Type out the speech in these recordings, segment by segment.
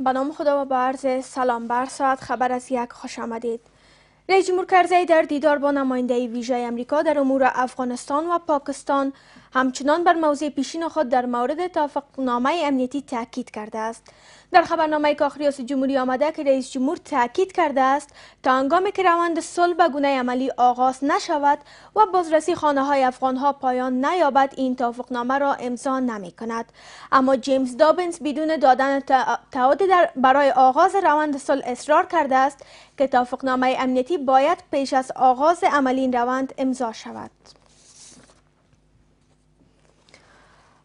به نام خدا و به سلام بر ساعت خبر از یک خوش آمدید رئیس جمهور کرزی در دیدار با نماینده ویژه امریکا در امور افغانستان و پاکستان همچنان بر موضع پیشین خود در مورد توافقنامه امنیتی تاکید کرده است در خبرنامه کاخ ریاست جمهوری آمده که رئیس جمهور تاکید کرده است تا انگام که روند صلح به گونه عملی آغاز نشود و بازرسی خانه های افغان ها پایان نیابد این توافقنامه را امضا نمی کند اما جیمز دابنز بدون دادن تعهد برای آغاز روند صلح اصرار کرده است که توافقنامه امنیتی باید پیش از آغاز عملی روند امضا شود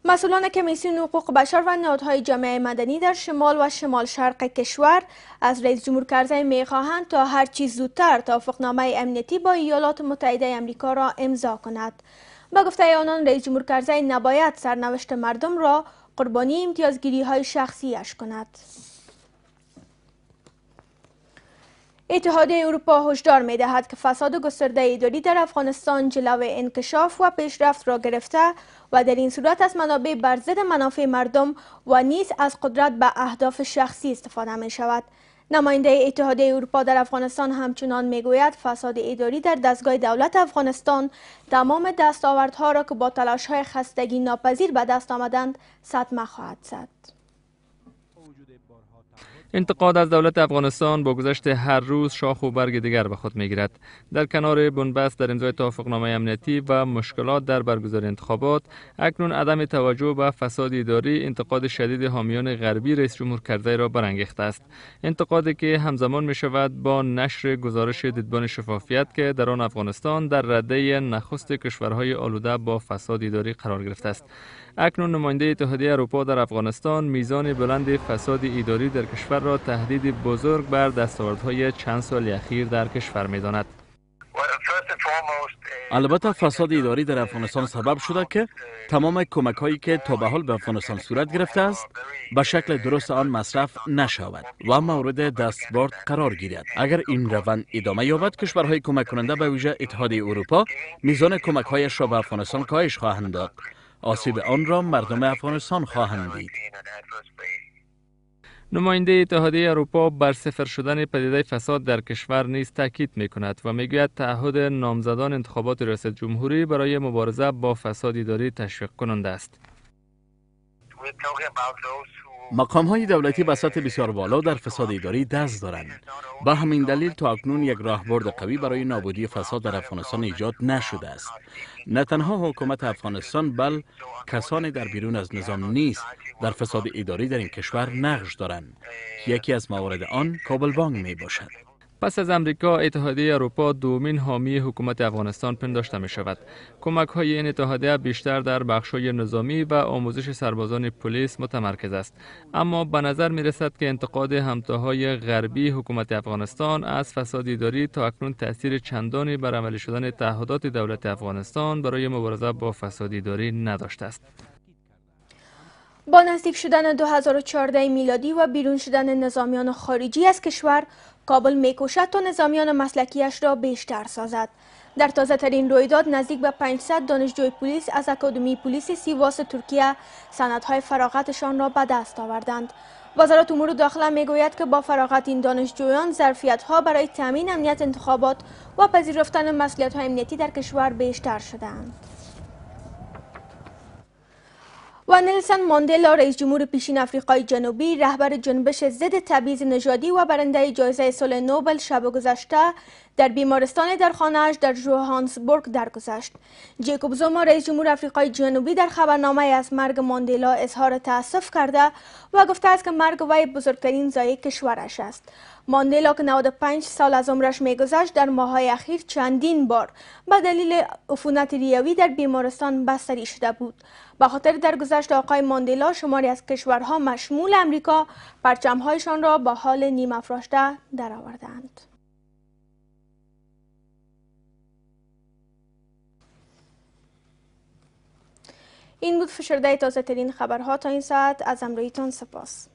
مسئولان کمیسیون حقوق بشر و نهادهای جامعه مدنی در شمال و شمال شرق کشور از رئیس جمهور کرزی میخواهند تا هر چیز زودتر توافقنامه امنیتی با ایالات متحده امریکا را امضا کند. به گفته آنان رئیس جمهور کرزی نباید سرنوشت مردم را قربانی امتیازگیری های شخصیش کند. اتحادیه اروپا هشدار می‌دهد که فساد گسترده اداری در افغانستان جلو انکشاف و پیشرفت را گرفته و در این صورت از منابع بر ضد منافع مردم و نیز از قدرت به اهداف شخصی استفاده می شود. نماینده اتحادیه اروپا در افغانستان همچنان میگوید فساد اداری در دستگاه دولت افغانستان تمام دستاوردها را که با تلاش‌های خستگی ناپذیر به دست آمدند صدمه خواهد زد. انتقاد از دولت افغانستان با گذشت هر روز شاخ و برگ دیگر به خود میگیرد در کنار بنبست در امضای توافقنامه امنیتی و مشکلات در برگزاری انتخابات اکنون عدم توجه به فساد اداری انتقاد شدید حامیان غربی رئیس جمهور کرده را برانگیخته است انتقادی که همزمان می شود با نشر گزارش دیدبان شفافیت که در آن افغانستان در رده نخست کشورهای آلوده با فساد اداری قرار گرفته است اکنون نماینده اتحادیه اروپا در افغانستان میزان بلند فساد اداری در کشور را تهدیدی بزرگ بر دستاوردهای چند سال اخیر در کشور میداند البته فساد اداری در افغانستان سبب شده که تمام کمک هایی که تا به حال به افغانستان صورت گرفته است به شکل درست آن مصرف نشود و مورد دستبرد قرار گیرد اگر این روند ادامه یابد کشورهای کمک کننده به ویژه اتحادیه اروپا میزان کمک هایش را به افغانستان کاهش خواهند داد آسیب آن را مردم افغانستان خواهند دید نماینده اتحادیه اروپا بر صفر شدن پدیده فساد در کشور نیز تاکید می کند و گوید تعهد نامزدان انتخابات ریاست جمهوری برای مبارزه با فساد اداری تشویق کننده است. مقام های دولتی به سطح بسیار بالا در فساد اداری دست دارند به همین دلیل تا اکنون یک راهبرد قوی برای نابودی فساد در افغانستان ایجاد نشده است نه تنها حکومت افغانستان بل کسانی در بیرون از نظام نیست در فساد اداری در این کشور نقش دارند یکی از موارد آن کابل بانگ می باشد پس از امریکا اتحادیه اروپا دومین حامی حکومت افغانستان پنداشته می شود کمک های این اتحادیه بیشتر در بخش نظامی و آموزش سربازان پلیس متمرکز است اما به نظر می رسد که انتقاد همتاهای غربی حکومت افغانستان از فساد اداری تا اکنون تاثیر چندانی بر عملی شدن تعهدات دولت افغانستان برای مبارزه با فساد اداری نداشته است با نزدیک شدن 2014 میلادی و بیرون شدن نظامیان خارجی از کشور کابل میکوشد تا نظامیان مسلکیش را بیشتر سازد در تازه ترین رویداد نزدیک به 500 دانشجوی پلیس از اکادمی پلیس سیواس ترکیه سندهای فراغتشان را به دست آوردند وزارت امور داخله میگوید که با فراغت این دانشجویان ظرفیت ها برای تامین امنیت انتخابات و پذیرفتن مسئولیت های امنیتی در کشور بیشتر شدند و نلسن ماندلا رئیس جمهور پیشین آفریقای جنوبی رهبر جنبش ضد تبعیض نژادی و برنده جایزه سال نوبل شب گذشته در بیمارستان در خانهاش در جوهانسبورگ درگذشت جیکوب زوما رئیس جمهور آفریقای جنوبی در خبرنامه از مرگ ماندلا اظهار تاسف کرده و گفته است که مرگ وی بزرگترین ضایع کشورش است ماندلا که 95 سال از عمرش میگذشت در ماهای اخیر چندین بار به دلیل عفونت ریوی در بیمارستان بستری شده بود به خاطر درگذشت آقای ماندلا شماری از کشورها مشمول امریکا پرچمهایشان را با حال نیم افراشته درآوردند این بود فشرده تازه ترین خبرها تا این ساعت از امرویتان سپاس